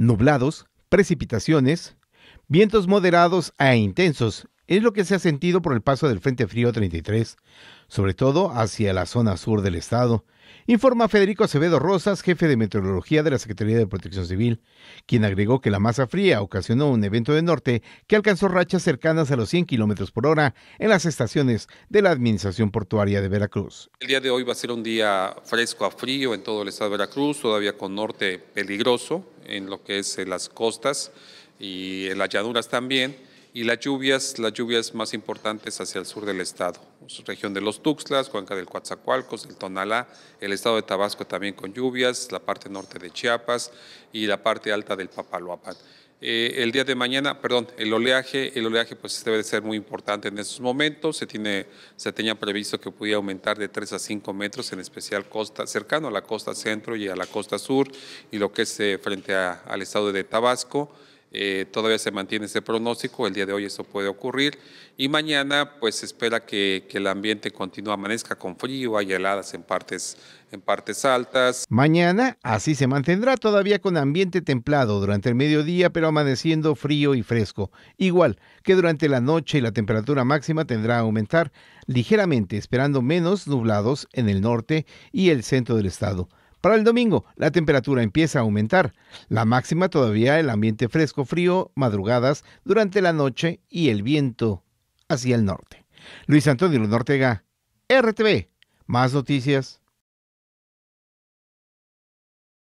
nublados, precipitaciones, vientos moderados a e intensos es lo que se ha sentido por el paso del Frente Frío 33, sobre todo hacia la zona sur del estado, informa Federico Acevedo Rosas, jefe de meteorología de la Secretaría de Protección Civil, quien agregó que la masa fría ocasionó un evento de norte que alcanzó rachas cercanas a los 100 kilómetros por hora en las estaciones de la Administración Portuaria de Veracruz. El día de hoy va a ser un día fresco a frío en todo el estado de Veracruz, todavía con norte peligroso en lo que es las costas y en las llanuras también y las lluvias, las lluvias más importantes hacia el sur del estado, región de los Tuxtlas, Cuenca del Coatzacoalcos, el Tonalá, el estado de Tabasco también con lluvias, la parte norte de Chiapas y la parte alta del Papaloapan. Eh, el día de mañana, perdón, el oleaje, el oleaje pues debe de ser muy importante en estos momentos, se, tiene, se tenía previsto que pudiera aumentar de 3 a 5 metros, en especial costa, cercano a la costa centro y a la costa sur y lo que es eh, frente al estado de Tabasco. Eh, todavía se mantiene ese pronóstico, el día de hoy eso puede ocurrir y mañana pues se espera que, el ambiente continúe, amanezca con frío, hay heladas en partes, en partes altas. Mañana así se mantendrá todavía con ambiente templado durante el mediodía, pero amaneciendo frío y fresco. Igual que durante la noche la temperatura máxima tendrá a aumentar ligeramente, esperando menos nublados en el norte y el centro del estado. Para el domingo, la temperatura empieza a aumentar. La máxima todavía el ambiente fresco frío, madrugadas, durante la noche y el viento hacia el norte. Luis Antonio Nortega, RTV. Más noticias.